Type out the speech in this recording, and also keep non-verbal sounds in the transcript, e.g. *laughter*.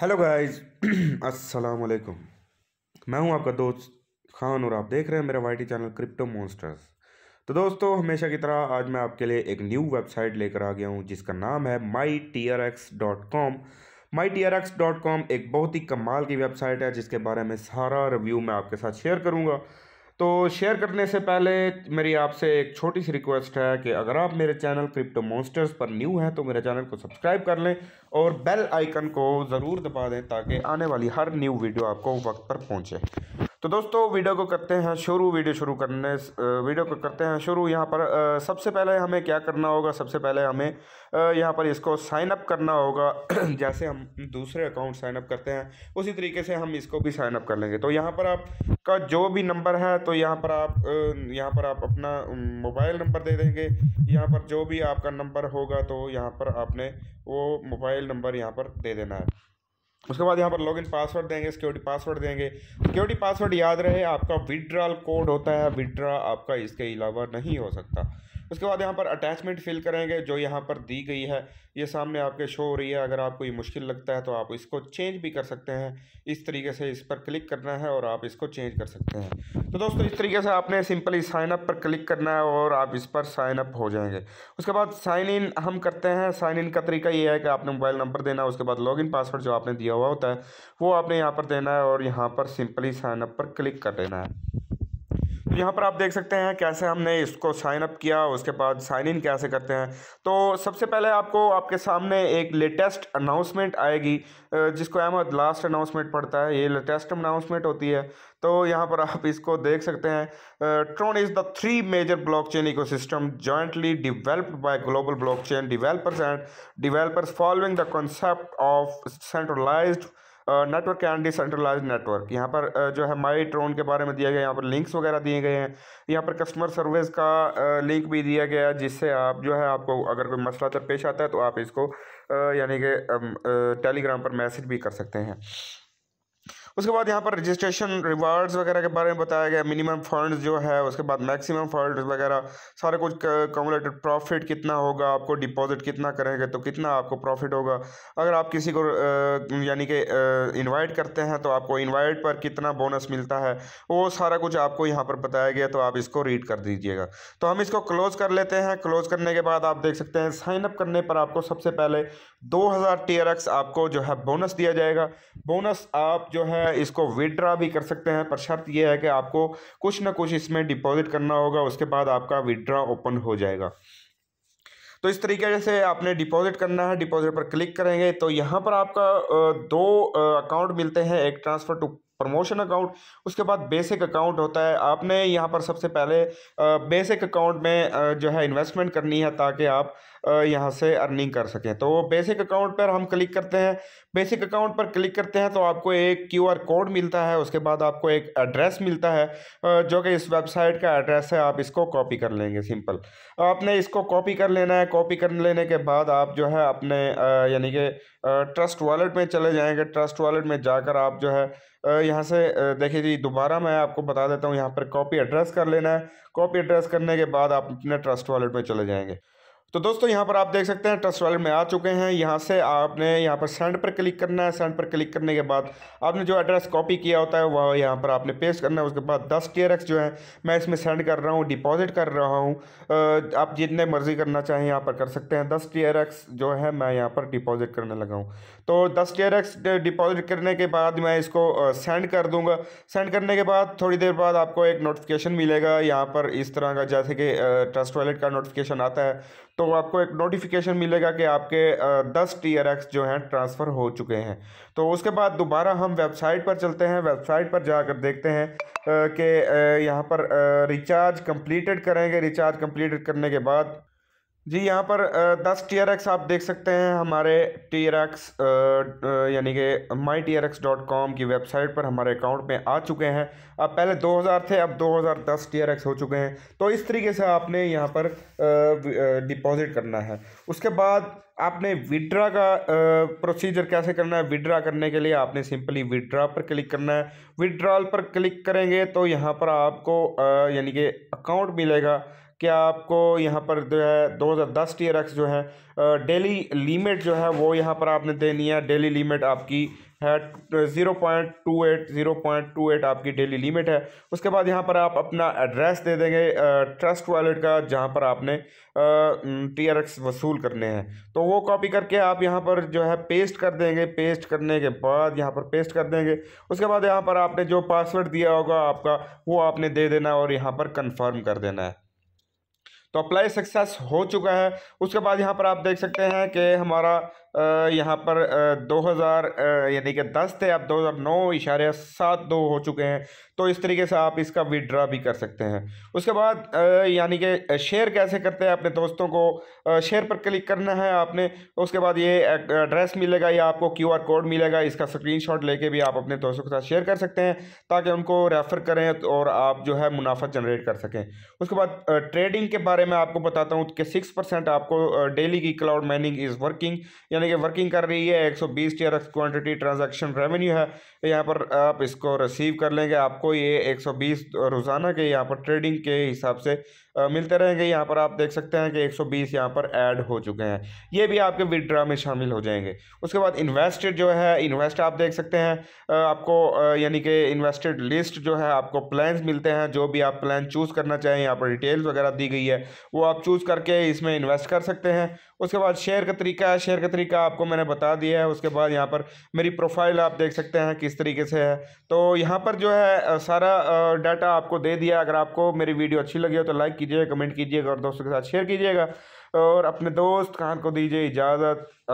hello guys *clears throat* अस्सलाम वालेकुम मैं हूं आपका दोस्त खान और आप देख रहे हैं मेरा वाई चैनल क्रिप्टो मॉन्स्टर्स तो दोस्तों हमेशा की तरह आज मैं आपके लिए एक न्यू वेबसाइट लेकर आ गया हूं जिसका नाम है my T R X dot com my T R X dot com एक बहुत ही कमाल की वेबसाइट है जिसके बारे में सारा रिव्यू मैं आपके साथ शेयर करूँगा तो शेयर करने से पहले मेरी आपसे एक छोटी सी रिक्वेस्ट है कि अगर आप मेरे चैनल क्रिप्टो मोस्टर्स पर न्यू हैं तो मेरे चैनल को सब्सक्राइब कर लें और बेल आइकन को ज़रूर दबा दें ताकि आने वाली हर न्यू वीडियो आपको वक्त पर पहुंचे तो दोस्तों वीडियो को करते हैं शुरू वीडियो शुरू करने वीडियो को करते हैं शुरू यहाँ पर सबसे पहले हमें क्या करना होगा सबसे पहले हमें यहाँ पर इसको साइन अप करना होगा *clears throat* जैसे हम दूसरे अकाउंट साइन अप करते हैं उसी तरीके से हम इसको भी साइन अप कर लेंगे तो यहाँ पर आपका जो भी नंबर है तो यहाँ पर आप यहाँ पर आप अपना मोबाइल नंबर दे देंगे यहाँ पर जो भी आपका नंबर होगा तो यहाँ पर आपने वो मोबाइल नंबर यहाँ पर दे देना है उसके बाद यहाँ पर लॉगिन पासवर्ड देंगे सिक्योरिटी पासवर्ड देंगे सिक्योरिटी पासवर्ड याद रहे आपका विड्रॉल कोड होता है विड्रा आपका इसके अलावा नहीं हो सकता उसके बाद यहाँ पर अटैचमेंट फिल करेंगे जो यहाँ पर दी गई है ये सामने आपके शो हो रही है अगर आपको ये मुश्किल लगता है तो आप इसको चेंज भी कर सकते हैं इस तरीके से इस पर क्लिक करना है और आप इसको चेंज कर सकते हैं तो दोस्तों इस तरीके से आपने सिंपली साइन अप पर क्लिक करना है और आप इस पर साइन अप हो जाएंगे उसके बाद साइन इन हम करते हैं साइन इन का तरीका ये है कि आपने मोबाइल नंबर देना है उसके बाद इन पासवर्ड जो आपने दिया हुआ होता है वो आपने यहाँ पर देना है और यहाँ पर सिंपली साइनअप पर क्लिक कर देना है तो यहाँ पर आप देख सकते हैं कैसे हमने इसको साइन अप किया उसके बाद साइन इन कैसे करते हैं तो सबसे पहले आपको आपके सामने एक लेटेस्ट अनाउंसमेंट आएगी जिसको अहमद लास्ट अनाउंसमेंट पड़ता है ये लेटेस्ट अनाउंसमेंट होती है तो यहाँ पर आप इसको देख सकते हैं Tron is the three major block eco ecosystem jointly developed by global blockchain developers and developers following the concept of centralised network and decentralise network यहाँ पर जो है माई ट्रोन के बारे में दिया गया यहाँ पर लिंक्स वगैरह दिए गए हैं यहाँ पर कस्टमर सर्विस का लिंक भी दिया गया जिससे आप जो है आपको अगर कोई मसला पेश आता है तो आप इसको यानी कि टेलीग्राम पर मैसेज भी कर सकते हैं उसके बाद यहाँ पर रजिस्ट्रेशन रिवार्ड्स वगैरह के बारे में बताया गया मिनिमम फंड्स जो है उसके बाद मैक्सिमम फंड्स वगैरह सारा कुछ कॉमुलेटेड प्रॉफिट कितना होगा आपको डिपॉजिट कितना करेंगे तो कितना आपको प्रॉफिट होगा अगर आप किसी को यानी कि इन्वाइट करते हैं तो आपको इन्वाइट पर कितना बोनस मिलता है वो सारा कुछ आपको यहाँ पर बताया गया तो आप इसको रीड कर दीजिएगा तो हम इसको क्लोज़ कर लेते हैं क्लोज़ करने के बाद आप देख सकते हैं साइन अप करने पर आपको सबसे पहले दो हज़ार टी आर एक्स आपको जो है बोनस दिया जाएगा बोनस आप जो है इसको विड्रा भी कर सकते हैं पर शर्त यह है कि आपको कुछ ना कुछ इसमें डिपॉजिट करना होगा उसके बाद आपका विड्रा ओपन हो जाएगा तो इस तरीके से आपने डिपॉजिट करना है डिपॉजिट पर क्लिक करेंगे तो यहाँ पर आपका दो अकाउंट मिलते हैं एक ट्रांसफ़र टू प्रमोशन अकाउंट उसके बाद बेसिक अकाउंट होता है आपने यहाँ पर सबसे पहले बेसिक अकाउंट में जो है इन्वेस्टमेंट करनी है ताकि आप यहाँ से अर्निंग कर सकें तो बेसिक अकाउंट पर हम क्लिक करते हैं बेसिक अकाउंट पर क्लिक करते हैं तो आपको एक क्यू आर कोड मिलता है उसके बाद आपको एक एड्रेस मिलता है जो कि इस वेबसाइट का एड्रेस है आप इसको कॉपी कर लेंगे सिंपल आपने इसको कॉपी कर लेना है कॉपी कर लेने के बाद आप जो है अपने यानी कि ट्रस्ट वॉलेट में चले जाएंगे ट्रस्ट वॉलेट में जाकर आप जो है यहाँ से देखिए जी दोबारा मैं आपको बता देता हूँ यहाँ पर कॉपी एड्रेस कर लेना है कॉपी एड्रेस करने के बाद आप अपने ट्रस्ट वॉलेट में चले जाएंगे तो दोस्तों यहाँ पर आप देख सकते हैं ट्रस्ट वॉलेट में आ चुके हैं यहाँ से आपने यहाँ पर सेंड पर क्लिक करना है सेंड पर क्लिक करने के बाद आपने जो एड्रेस कॉपी किया होता है वह यहाँ पर आपने पेस्ट करना है उसके बाद दस टी जो है मैं इसमें सेंड कर रहा हूँ डिपॉजिट कर रहा हूँ आप जितने मर्जी करना चाहें यहाँ पर कर सकते हैं दस टी जो है मैं यहाँ पर डिपॉजिट करने लगा हूँ तो दस टी डिपॉजिट करने के बाद मैं इसको सेंड कर दूँगा सेंड करने के बाद थोड़ी देर बाद आपको एक नोटिफिकेशन मिलेगा यहाँ पर इस तरह का जैसे कि ट्रस्ट वॉलेट का नोटिफिकेशन आता है तो तो आपको एक नोटिफिकेशन मिलेगा कि आपके दस टी आर एक्स जो हैं ट्रांसफ़र हो चुके हैं तो उसके बाद दोबारा हम वेबसाइट पर चलते हैं वेबसाइट पर जाकर देखते हैं कि यहाँ पर रिचार्ज कंप्लीटेड करेंगे रिचार्ज कंप्लीटेड करने के बाद जी यहाँ पर दस टी आर एक्स आप देख सकते हैं हमारे टी आर एक्स यानी कि my T R X dot com की वेबसाइट पर हमारे अकाउंट में आ चुके हैं अब पहले दो हज़ार थे अब दो हज़ार दस टी आर एक्स हो चुके हैं तो इस तरीके से आपने यहाँ पर डिपॉजिट करना है उसके बाद आपने विड्रा का प्रोसीजर कैसे करना है विड्रा करने के लिए आपने सिंपली विड्रा पर क्लिक करना है विड्रॉल पर क्लिक करेंगे तो यहाँ पर आपको यानी कि अकाउंट मिलेगा क्या आपको यहाँ पर जो है दो हज़ार दस टी आर एक्स जो है डेली लिमिट जो है वो यहाँ पर आपने देनी है डेली लिमिट आपकी है zero point two eight zero point two eight आपकी डेली लिमिट है उसके बाद यहाँ पर आप अपना एड्रेस दे देंगे ट्रस्ट वॉलेट का जहाँ पर आपने टी आर एक्स वसूल करने हैं तो वो कॉपी करके आप यहाँ पर जो है पेस्ट कर देंगे पेस्ट करने के बाद यहाँ पर पेस्ट कर देंगे उसके बाद यहाँ पर आपने जो पासवर्ड दिया होगा आपका वो आपने दे देना और यहाँ पर कन्फर्म कर देना है तो अप्लाई सक्सेस हो चुका है उसके बाद यहाँ पर आप देख सकते हैं कि हमारा यहाँ पर दो हज़ार यानी कि दस थे अब दो हज़ार नौ इशारे सात दो हो चुके हैं तो इस तरीके से आप इसका विड्रा भी कर सकते हैं उसके बाद यानी कि शेयर कैसे करते हैं अपने दोस्तों को शेयर पर क्लिक करना है आपने उसके बाद ये एड्रेस मिलेगा या आपको क्यू आर कोड मिलेगा इसका स्क्रीनशॉट लेके भी आप अपने दोस्तों के साथ शेयर कर सकते हैं ताकि उनको रेफ़र करें और आप जो है मुनाफा जनरेट कर सकें उसके बाद ट्रेडिंग के बारे में आपको बताता हूँ कि सिक्स परसेंट आपको डेली की क्लाउड माइनिंग इज़ वर्किंग यानी यानी कि वर्किंग कर रही है 120 सौ बीस T R X quantity transaction revenue है यहाँ पर आप इसको रिसीव कर लेंगे आपको ये 120 रोज़ाना के यहाँ पर ट्रेडिंग के हिसाब से मिलते रहेंगे यहाँ पर आप देख सकते हैं कि 120 सौ बीस यहाँ पर ऐड हो चुके हैं ये भी आपके विदड्रा में शामिल हो जाएंगे उसके बाद इन्वेस्टेड जो है इन्वेस्ट आप देख सकते हैं आपको यानी कि इन्वेस्टेड लिस्ट जो है आपको प्लान्स मिलते हैं जो भी आप प्लान चूज़ करना चाहें यहाँ पर डिटेल्स वगैरह दी गई है वो आप चूज़ करके इसमें इन्वेस्ट कर सकते हैं उसके बाद शेयर का तरीका है शेयर का तरीका आपको मैंने बता दिया है उसके बाद यहाँ पर मेरी प्रोफाइल आप देख सकते हैं किस तरीके से है तो यहाँ पर जो है सारा डाटा आपको दे दिया अगर आपको मेरी वीडियो अच्छी लगी हो तो लाइक कीजिएगा कमेंट कीजिएगा और दोस्तों के साथ शेयर कीजिएगा और अपने दोस्त खान को दीजिए इजाज़त